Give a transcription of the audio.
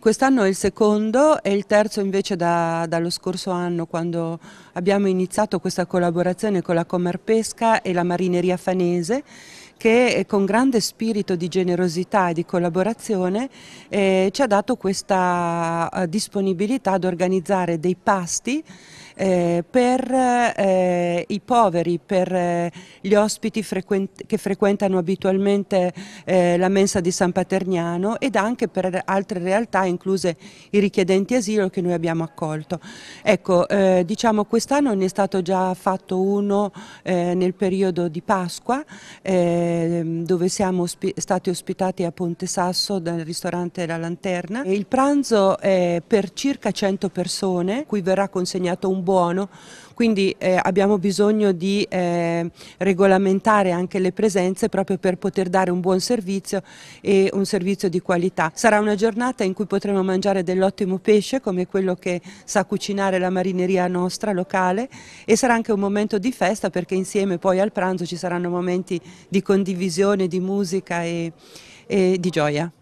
Quest'anno è il secondo e il terzo invece da, dallo scorso anno quando abbiamo iniziato questa collaborazione con la Commerpesca e la Marineria Fanese che con grande spirito di generosità e di collaborazione eh, ci ha dato questa eh, disponibilità ad organizzare dei pasti eh, per eh, i poveri, per eh, gli ospiti frequent che frequentano abitualmente eh, la mensa di San Paterniano ed anche per altre realtà, incluse i richiedenti asilo che noi abbiamo accolto. Ecco, eh, diciamo quest'anno ne è stato già fatto uno nel periodo di Pasqua, ehm, dove siamo ospi stati ospitati a Ponte Sasso dal ristorante La Lanterna. Il pranzo è per circa 100 persone, cui verrà consegnato un buono, quindi eh, abbiamo bisogno di eh, regolamentare anche le presenze proprio per poter dare un buon servizio e un servizio di qualità. Sarà una giornata in cui potremo mangiare dell'ottimo pesce come quello che sa cucinare la marineria nostra locale e sarà anche un momento di festa perché insieme poi al pranzo ci saranno momenti di condivisione, di musica e, e di gioia.